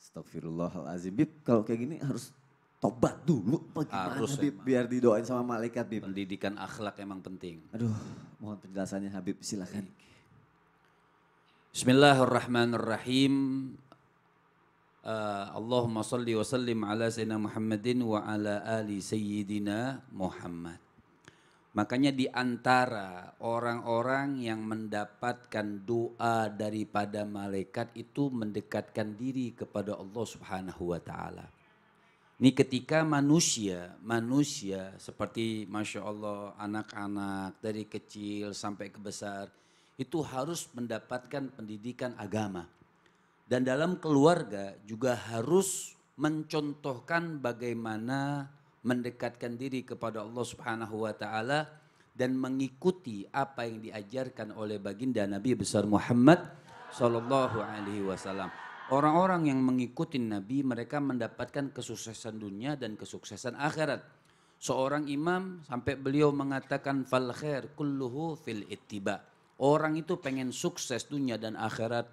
Astagfirullahaladzim. Bib kalau kayak gini harus tobat dulu bagaimana harus, Habib emang. biar didoain sama malaikat Bib. Pendidikan akhlak emang penting. Aduh, mohon penjelasannya Habib silakan. Bismillahirrahmanirrahim. Uh, Allahumma salli wa sallim ala sayyidina Muhammadin wa ala ali sayyidina Muhammad. Makanya di antara orang-orang yang mendapatkan doa daripada malaikat itu mendekatkan diri kepada Allah Subhanahu wa taala. Ini ketika manusia, manusia seperti Masya Allah anak-anak dari kecil sampai ke besar itu harus mendapatkan pendidikan agama. Dan dalam keluarga juga harus mencontohkan bagaimana mendekatkan diri kepada Allah Subhanahu wa taala dan mengikuti apa yang diajarkan oleh baginda Nabi besar Muhammad sallallahu alaihi wasallam. Orang-orang yang mengikuti Nabi mereka mendapatkan kesuksesan dunia dan kesuksesan akhirat. Seorang imam sampai beliau mengatakan fal khair kulluhu fil ittiba. Orang itu pengen sukses dunia dan akhirat,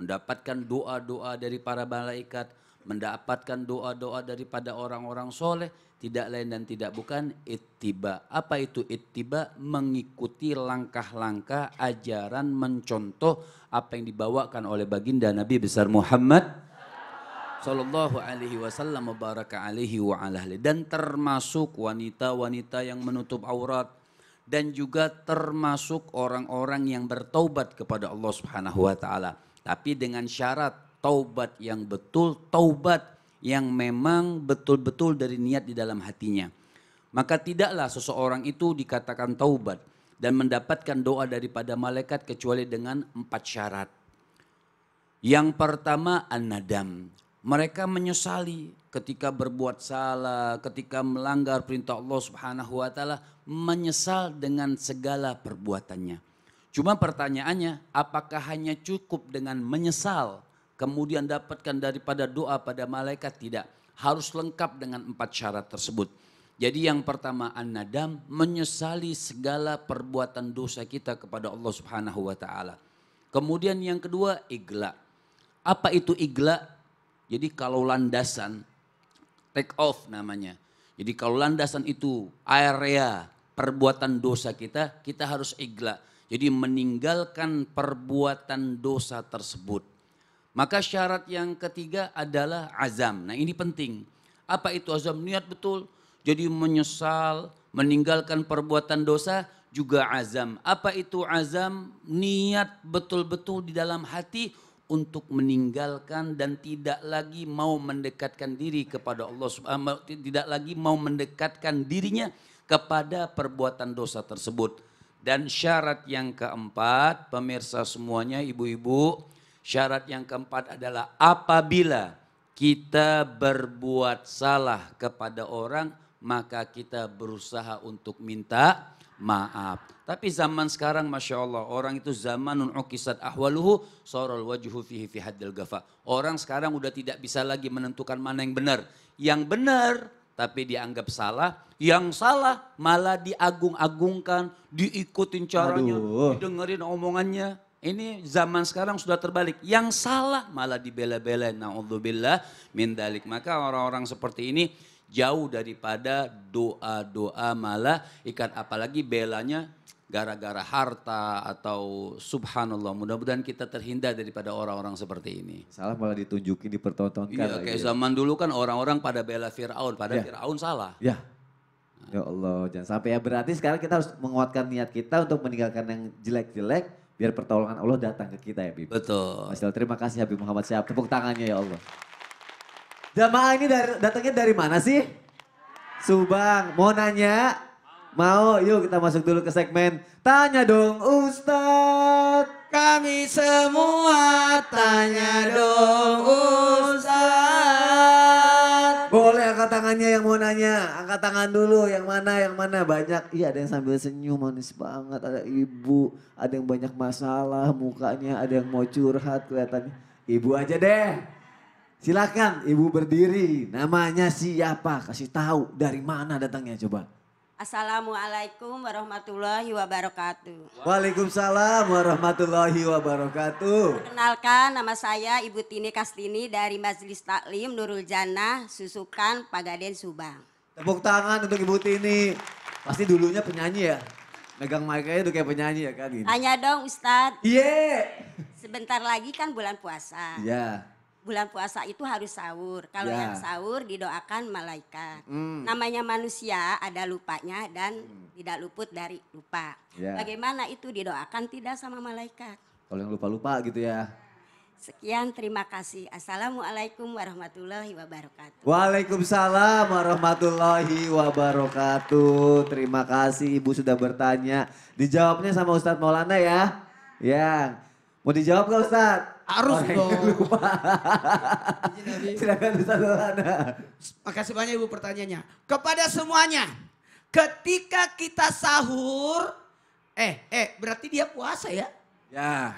mendapatkan doa-doa dari para malaikat, mendapatkan doa-doa daripada orang-orang soleh tidak lain dan tidak bukan ittiba. Apa itu ittiba? Mengikuti langkah-langkah ajaran mencontoh apa yang dibawakan oleh baginda Nabi besar Muhammad Sallallahu alaihi wasallam baraka alaihi wa alahli. Dan termasuk wanita-wanita yang menutup aurat. Dan juga termasuk orang-orang yang bertaubat kepada Allah subhanahu wa ta'ala. Tapi dengan syarat taubat yang betul, taubat yang memang betul-betul dari niat di dalam hatinya. Maka tidaklah seseorang itu dikatakan taubat dan mendapatkan doa daripada malaikat kecuali dengan empat syarat. Yang pertama an-nadam. Mereka menyesali ketika berbuat salah, ketika melanggar perintah Allah Subhanahu wa taala, menyesal dengan segala perbuatannya. Cuma pertanyaannya, apakah hanya cukup dengan menyesal kemudian dapatkan daripada doa pada malaikat tidak. Harus lengkap dengan empat syarat tersebut. Jadi yang pertama an-nadam menyesali segala perbuatan dosa kita kepada Allah Subhanahu wa taala. Kemudian yang kedua igla. Apa itu igla? Jadi kalau landasan take off namanya. Jadi kalau landasan itu area perbuatan dosa kita, kita harus igla. Jadi meninggalkan perbuatan dosa tersebut. Maka syarat yang ketiga adalah azam. Nah ini penting. Apa itu azam? Niat betul. Jadi menyesal, meninggalkan perbuatan dosa juga azam. Apa itu azam? Niat betul-betul di dalam hati untuk meninggalkan dan tidak lagi mau mendekatkan diri kepada Allah Subhanahu eh, tidak lagi mau mendekatkan dirinya kepada perbuatan dosa tersebut. Dan syarat yang keempat, pemirsa semuanya, ibu-ibu, Syarat yang keempat adalah apabila kita berbuat salah kepada orang, maka kita berusaha untuk minta maaf. Tapi zaman sekarang Masya Allah, orang itu zamanun nunukisat ahwaluhu sorol wajuhu fihi fi haddil gafa. Orang sekarang udah tidak bisa lagi menentukan mana yang benar. Yang benar tapi dianggap salah. Yang salah malah diagung-agungkan, diikutin caranya, Aduh. didengerin omongannya. Ini zaman sekarang sudah terbalik. Yang salah malah dibela-belain. Na'udzubillah min dalik. Maka orang-orang seperti ini jauh daripada doa-doa malah ikan apalagi belanya gara-gara harta atau subhanallah. Mudah-mudahan kita terhindar daripada orang-orang seperti ini. Salah malah ditunjukin, dipertontonkan. Iya, kayak zaman dulu kan orang-orang pada bela Fir'aun, pada ya. Fir'aun salah. Ya. Ya Allah, jangan sampai ya. Berarti sekarang kita harus menguatkan niat kita untuk meninggalkan yang jelek-jelek biar pertolongan Allah datang ke kita ya Bib. Betul. Masya terima kasih Habib Muhammad Syahab. Tepuk tangannya ya Allah. Jamaah ini dari, datangnya dari mana sih? Subang. Mau nanya? Mau, yuk kita masuk dulu ke segmen Tanya dong Ustadz. Kami semua tanya dong Ustadz yang mau nanya? Angkat tangan dulu. Yang mana? Yang mana? Banyak. Iya ada yang sambil senyum manis banget. Ada ibu. Ada yang banyak masalah mukanya. Ada yang mau curhat kelihatannya. Ibu aja deh. Silakan ibu berdiri. Namanya siapa? Kasih tahu dari mana datangnya coba. Assalamualaikum warahmatullahi wabarakatuh. Waalaikumsalam warahmatullahi wabarakatuh. Perkenalkan nama saya Ibu Tini Kastini dari Majelis Taklim Nurul Jannah Susukan Pagaden Subang. Tepuk tangan untuk Ibu Tini. Pasti dulunya penyanyi ya? Megang mic itu kayak penyanyi ya kan? ini. Tanya dong Ustadz. Iya. Yeah. Sebentar lagi kan bulan puasa. Iya. Yeah bulan puasa itu harus sahur. Kalau yeah. yang sahur didoakan malaikat. Mm. Namanya manusia ada lupanya dan mm. tidak luput dari lupa. Yeah. Bagaimana itu didoakan tidak sama malaikat? Kalau yang lupa-lupa gitu ya. Sekian, terima kasih. Assalamualaikum warahmatullahi wabarakatuh. Waalaikumsalam warahmatullahi wabarakatuh. Terima kasih Ibu sudah bertanya. Dijawabnya sama Ustadz Maulana ya. Ya. Mau dijawab gak Ustadz? Harus dong. Lupa. Silakan Ustaz Maulana. Makasih banyak Ibu pertanyaannya. Kepada semuanya, ketika kita sahur, eh, eh, berarti dia puasa ya? Ya.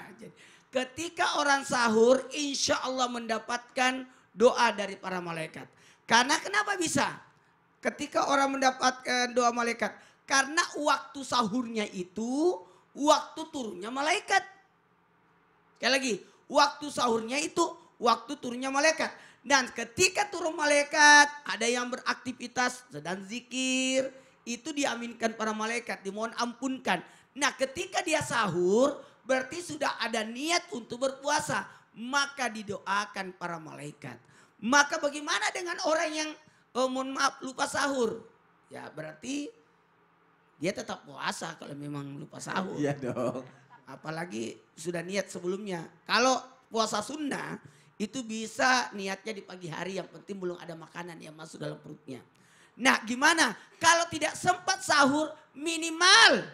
Ketika orang sahur, insya Allah mendapatkan doa dari para malaikat. Karena kenapa bisa? Ketika orang mendapatkan doa malaikat, karena waktu sahurnya itu waktu turunnya malaikat. Sekali lagi, waktu sahurnya itu waktu turunnya malaikat. Dan ketika turun malaikat, ada yang beraktivitas sedang zikir, itu diaminkan para malaikat, dimohon ampunkan. Nah ketika dia sahur, berarti sudah ada niat untuk berpuasa. Maka didoakan para malaikat. Maka bagaimana dengan orang yang, oh, mohon maaf, lupa sahur? Ya berarti dia tetap puasa kalau memang lupa sahur. Iya dong. Apalagi sudah niat sebelumnya. Kalau puasa sunnah itu bisa niatnya di pagi hari yang penting belum ada makanan yang masuk dalam perutnya. Nah gimana kalau tidak sempat sahur minimal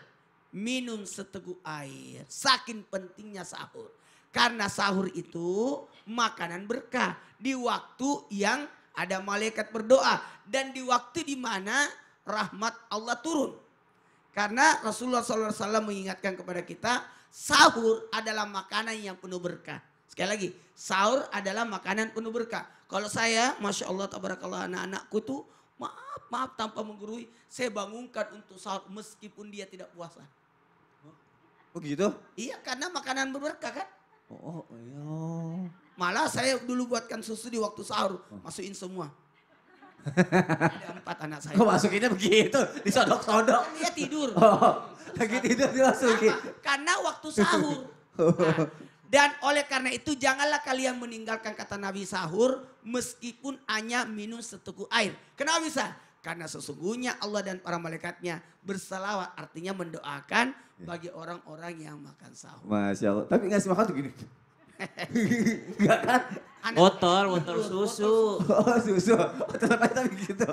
minum seteguk air. Saking pentingnya sahur. Karena sahur itu makanan berkah di waktu yang ada malaikat berdoa dan di waktu di mana rahmat Allah turun. Karena Rasulullah SAW mengingatkan kepada kita sahur adalah makanan yang penuh berkah. Sekali lagi, sahur adalah makanan penuh berkah. Kalau saya, Masya Allah, tabarakallah anak-anakku tuh, maaf, maaf tanpa menggurui, saya bangunkan untuk sahur meskipun dia tidak puasa. Begitu? Oh, iya, karena makanan berberkah kan. Oh, oh, iya. Malah saya dulu buatkan susu di waktu sahur, masukin semua. Ada empat anak saya. Kok masukinnya begitu? Disodok-sodok. Dia tidur. Oh, lagi tidur dimasukin. Karena waktu sahur. Oh. Nah, dan oleh karena itu janganlah kalian meninggalkan kata Nabi sahur meskipun hanya minum seteguk air. Kenapa bisa? Karena sesungguhnya Allah dan para malaikatnya berselawat artinya mendoakan ya. bagi orang-orang yang makan sahur. Masya Allah. Tapi ngasih makan tuh gini. Enggak kan? Anak. Motor, motor susu. Oh susu, motor apa tapi gitu.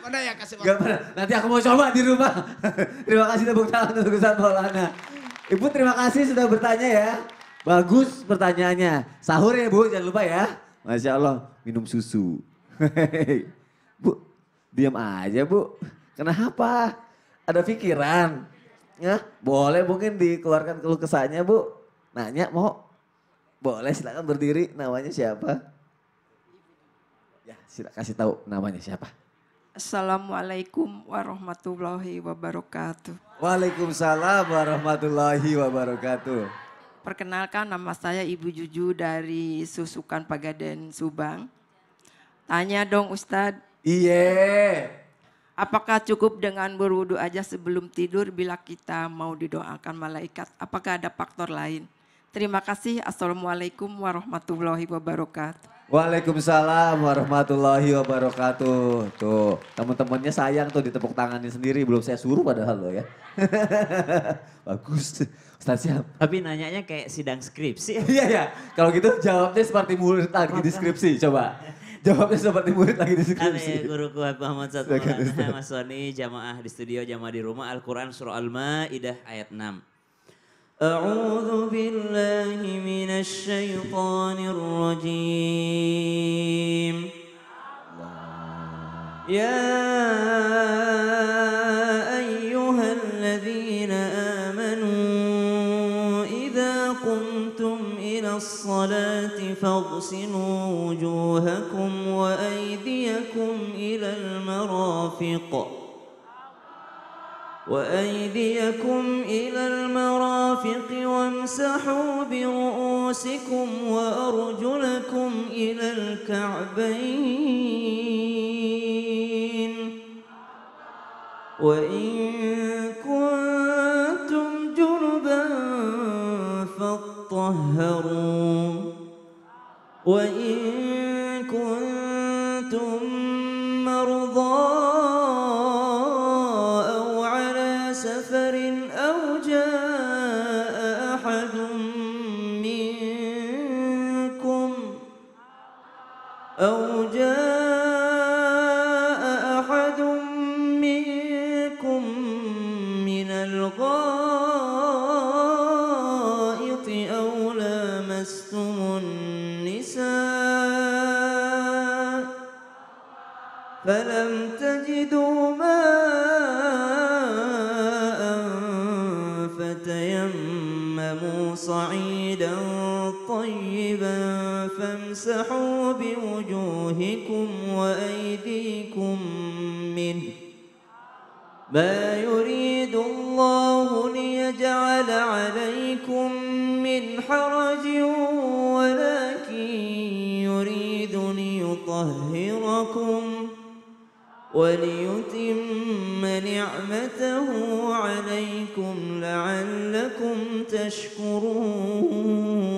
mana ya kasih Gak pernah. Nanti aku mau coba di rumah. terima kasih tepuk tangan untuk Ustaz Maulana. Ibu terima kasih sudah bertanya ya. Bagus pertanyaannya. Sahur ya Bu, jangan lupa ya. Masya Allah, minum susu. bu, diam aja Bu. Kenapa? Ada pikiran. Ya, boleh mungkin dikeluarkan keluh kesahnya Bu. Nanya mau? Boleh silakan berdiri. Namanya siapa? Ya, silakan kasih tahu namanya siapa. Assalamualaikum warahmatullahi wabarakatuh. Waalaikumsalam warahmatullahi wabarakatuh. Perkenalkan nama saya Ibu Juju dari Susukan Pagaden Subang. Tanya dong Ustadz. Iya. Apakah cukup dengan berwudu aja sebelum tidur bila kita mau didoakan malaikat? Apakah ada faktor lain? Terima kasih. Assalamualaikum warahmatullahi wabarakatuh. Waalaikumsalam warahmatullahi wabarakatuh. Tuh, teman-temannya sayang tuh ditepuk tangannya sendiri. Belum saya suruh padahal lo ya. Bagus. Ustaz siap. Tapi nanyanya kayak sidang skripsi. Iya, iya. Kalau gitu jawabnya seperti murid lagi di skripsi. Coba. Jawabnya seperti murid lagi di kan, eh, skripsi. Kami guru kuat Muhammad Satu. Mas Soni, jamaah di studio, jamaah di rumah. Al-Quran Surah Al-Ma'idah ayat 6. أعوذ بالله من الشيطان الرجيم يا أيها الذين آمنوا إذا قمتم إلى الصلاة فاغسلوا وجوهكم وأيديكم إلى المرافق وأيديكم إلى المرافق وامسحوا برؤوسكم وأرجلكم إلى الكعبين وإن كنتم جنبا فاطهروا وإن أو جاء أحد منكم من الغائط أو لامستم النساء فلم تجدوا ماء فتيمموا صعيدا طيبا فامسحوا وأيديكم منه ما يريد الله ليجعل عليكم من حرج ولكن يريد ليطهركم وليتم نعمته عليكم لعلكم تشكرون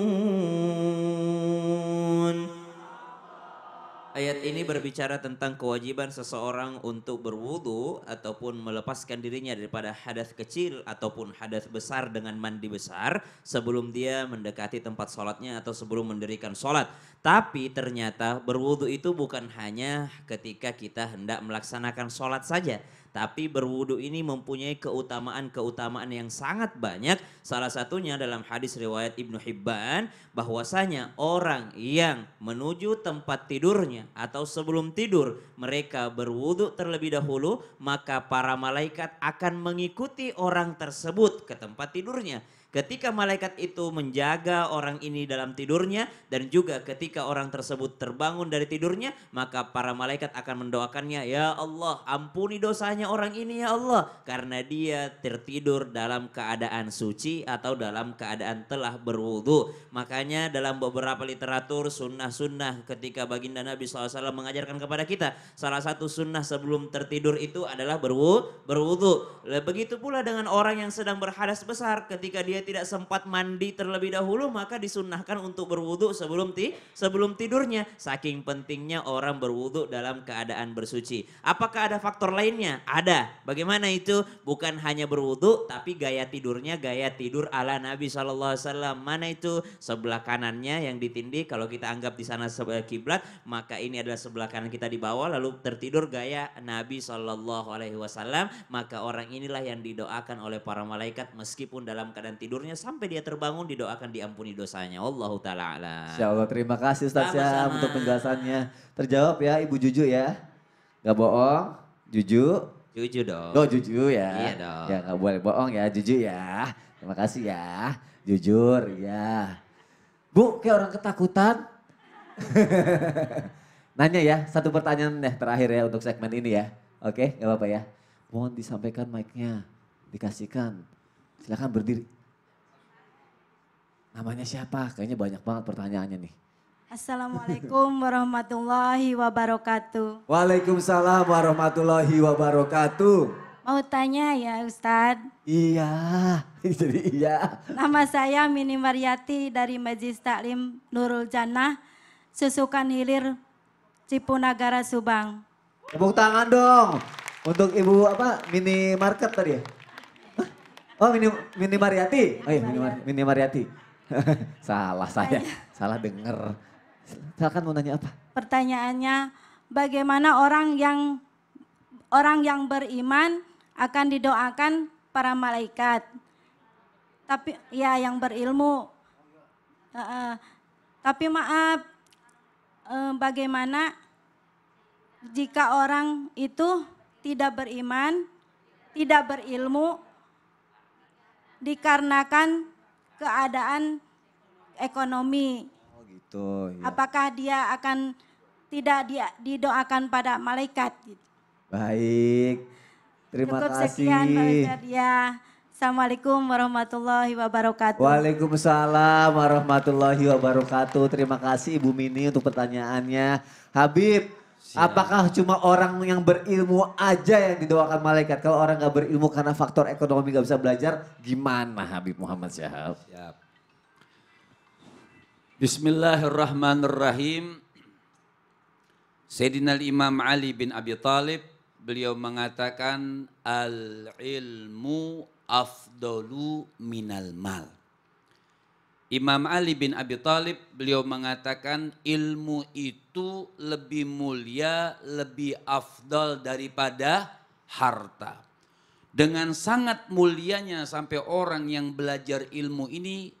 ayat ini berbicara tentang kewajiban seseorang untuk berwudu ataupun melepaskan dirinya daripada hadas kecil ataupun hadas besar dengan mandi besar sebelum dia mendekati tempat sholatnya atau sebelum mendirikan sholat. Tapi ternyata berwudu itu bukan hanya ketika kita hendak melaksanakan sholat saja, tapi berwudu ini mempunyai keutamaan-keutamaan yang sangat banyak. Salah satunya dalam hadis riwayat Ibnu Hibban bahwasanya orang yang menuju tempat tidurnya atau sebelum tidur mereka berwudu terlebih dahulu maka para malaikat akan mengikuti orang tersebut ke tempat tidurnya. Ketika malaikat itu menjaga orang ini dalam tidurnya dan juga ketika orang tersebut terbangun dari tidurnya, maka para malaikat akan mendoakannya, "Ya Allah, ampuni dosanya orang ini ya Allah, karena dia tertidur dalam keadaan suci atau dalam keadaan telah berwudu." Makanya dalam beberapa literatur sunnah-sunnah ketika baginda Nabi SAW mengajarkan kepada kita, salah satu sunnah sebelum tertidur itu adalah berwudu. Begitu pula dengan orang yang sedang berhadas besar ketika dia dia tidak sempat mandi terlebih dahulu maka disunahkan untuk berwudhu sebelum ti sebelum tidurnya saking pentingnya orang berwudhu dalam keadaan bersuci. Apakah ada faktor lainnya? Ada. Bagaimana itu? Bukan hanya berwudhu tapi gaya tidurnya gaya tidur ala Nabi saw Mana itu? Sebelah kanannya yang ditindih kalau kita anggap di sana sebelah kiblat maka ini adalah sebelah kanan kita di bawah lalu tertidur gaya Nabi saw maka orang inilah yang didoakan oleh para malaikat meskipun dalam keadaan tidur tidurnya sampai dia terbangun didoakan diampuni dosanya. Allahu taala Insyaallah terima kasih Ustaz ya untuk penjelasannya. Terjawab ya Ibu Juju ya. Gak bohong, Juju. Juju dong. Oh Juju ya. Iya dong. Ya gak boleh bohong ya Juju ya. Terima kasih ya. Jujur ya. Bu kayak orang ketakutan. Nanya ya, satu pertanyaan deh terakhir ya untuk segmen ini ya. Oke, gak apa-apa ya. Mohon disampaikan mic-nya, dikasihkan. Silahkan berdiri. Namanya siapa? Kayaknya banyak banget pertanyaannya nih. Assalamualaikum warahmatullahi wabarakatuh. Waalaikumsalam warahmatullahi wabarakatuh. Mau tanya ya Ustadz? Iya, jadi iya. Nama saya Mini Mariati dari Majlis Taklim Nurul Jannah, Susukan Hilir, Cipunagara, Subang. Tepuk tangan dong untuk Ibu apa mini market tadi ya? Oh mini mini Mariati, oh iya mini, mini Mariati. Salah saya, salah dengar. Silakan mau nanya apa? Pertanyaannya, bagaimana orang yang orang yang beriman akan didoakan para malaikat? Tapi ya yang berilmu. Uh, tapi maaf, uh, bagaimana jika orang itu tidak beriman, tidak berilmu, dikarenakan keadaan ekonomi. Oh gitu. Ya. Apakah dia akan tidak dia didoakan pada malaikat? Baik. Terima Cukup kasih. sekian Ustaz. Ya. Assalamualaikum warahmatullahi wabarakatuh. Waalaikumsalam warahmatullahi wabarakatuh. Terima kasih Ibu Mini untuk pertanyaannya. Habib, Siap. Apakah cuma orang yang berilmu aja yang didoakan malaikat? Kalau orang nggak berilmu karena faktor ekonomi nggak bisa belajar, gimana nah, Habib Muhammad Syahab? Siap. Bismillahirrahmanirrahim. Sayyidina Imam Ali bin Abi Talib beliau mengatakan al ilmu afdalu minal mal. Imam Ali bin Abi Thalib beliau mengatakan ilmu itu lebih mulia, lebih afdal daripada harta. Dengan sangat mulianya sampai orang yang belajar ilmu ini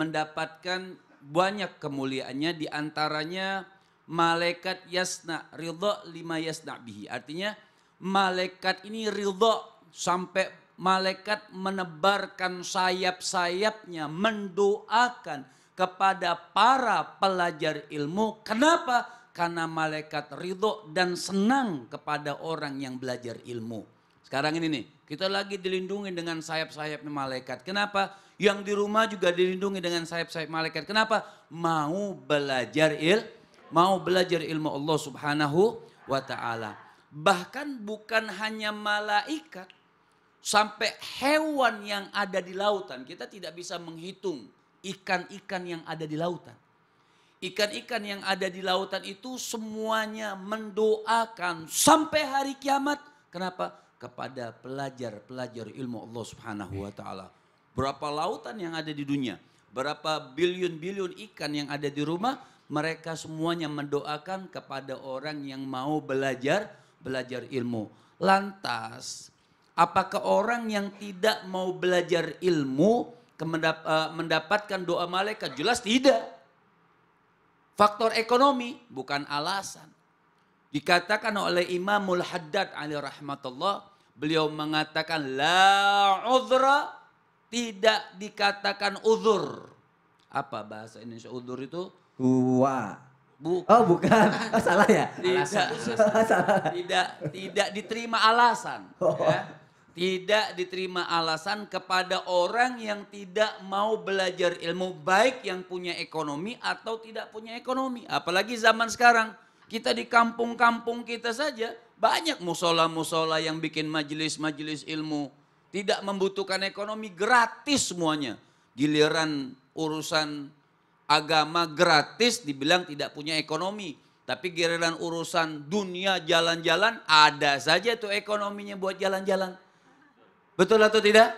mendapatkan banyak kemuliaannya di antaranya malaikat yasna ridho lima yasna bihi. Artinya malaikat ini ridho sampai malaikat menebarkan sayap-sayapnya mendoakan kepada para pelajar ilmu. Kenapa? Karena malaikat ridho dan senang kepada orang yang belajar ilmu. Sekarang ini nih, kita lagi dilindungi dengan sayap-sayapnya malaikat. Kenapa? Yang di rumah juga dilindungi dengan sayap-sayap malaikat. Kenapa? Mau belajar il, mau belajar ilmu Allah Subhanahu wa taala. Bahkan bukan hanya malaikat, Sampai hewan yang ada di lautan, kita tidak bisa menghitung ikan-ikan yang ada di lautan. Ikan-ikan yang ada di lautan itu semuanya mendoakan sampai hari kiamat. Kenapa? Kepada pelajar-pelajar ilmu Allah Subhanahu wa taala. Berapa lautan yang ada di dunia? Berapa billion bilion ikan yang ada di rumah? Mereka semuanya mendoakan kepada orang yang mau belajar belajar ilmu. Lantas Apakah orang yang tidak mau belajar ilmu eh, mendapatkan doa malaikat? Jelas tidak. Faktor ekonomi bukan alasan. Dikatakan oleh Imamul Haddad alaih rahmatullah, beliau mengatakan la udhra tidak dikatakan uzur. Apa bahasa Indonesia uzur itu? Huwa. Bukan. Oh bukan, oh, salah ya? Tidak, alasan. Oh, tidak, tidak diterima alasan. Oh. Ya. Tidak diterima alasan kepada orang yang tidak mau belajar ilmu baik yang punya ekonomi atau tidak punya ekonomi. Apalagi zaman sekarang kita di kampung-kampung kita saja banyak musola-musola yang bikin majelis-majelis ilmu. Tidak membutuhkan ekonomi gratis semuanya. Giliran urusan agama gratis dibilang tidak punya ekonomi. Tapi giliran urusan dunia jalan-jalan ada saja tuh ekonominya buat jalan-jalan. Betul atau tidak?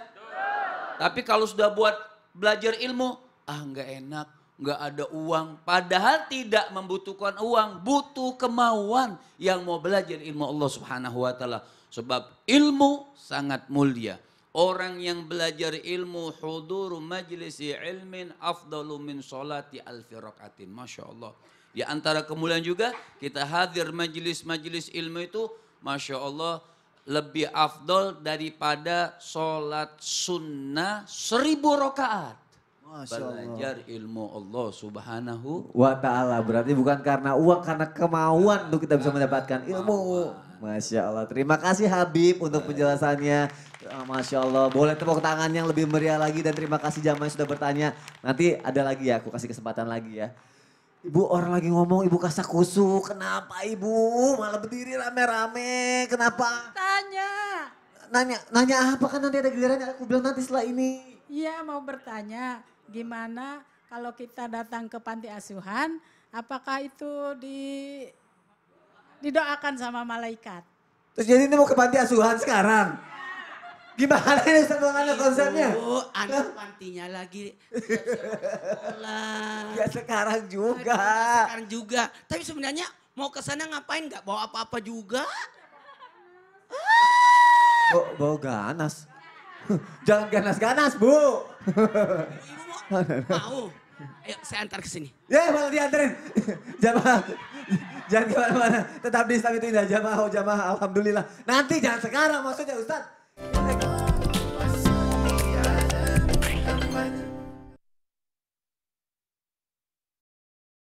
Tapi kalau sudah buat belajar ilmu, ah nggak enak, nggak ada uang. Padahal tidak membutuhkan uang, butuh kemauan yang mau belajar ilmu Allah Subhanahu wa taala. Sebab ilmu sangat mulia. Orang yang belajar ilmu hudur majlis ilmin afdalu min salati alfi rakatin. Masya Allah. Di antara kemuliaan juga kita hadir majlis-majlis ilmu itu Masya Allah lebih afdol daripada sholat sunnah seribu rokaat. Belajar ilmu Allah subhanahu wa ta'ala. Berarti bukan karena uang, karena kemauan untuk kita bisa mendapatkan ilmu. Masya Allah. Terima kasih Habib untuk penjelasannya. Ah, Masya Allah. Boleh tepuk tangan yang lebih meriah lagi dan terima kasih jamaah sudah bertanya. Nanti ada lagi ya, aku kasih kesempatan lagi ya. Ibu orang lagi ngomong, ibu kasak kusuk. Kenapa ibu malah berdiri rame-rame? Kenapa? Tanya. Nanya, nanya apa kan nanti ada giliran aku bilang nanti setelah ini. Iya mau bertanya, gimana kalau kita datang ke panti asuhan, apakah itu di didoakan sama malaikat? Terus jadi ini mau ke panti asuhan sekarang? Gimana ini sebenarnya konsepnya? Ibu, anak pantinya lagi Ya sekarang juga. Aduh, sekarang juga. Tapi sebenarnya mau ke sana ngapain? Gak bawa apa-apa juga. Oh, bawa ganas. Jangan ganas-ganas, Bu. Ibu mau, Ayo saya antar ke sini. Ya, malah diantarin. Jamaah. Jangan kemana-mana. Tetap di Islam itu indah jamaah, oh, jamaah. Alhamdulillah. Nanti jangan sekarang maksudnya Ustaz.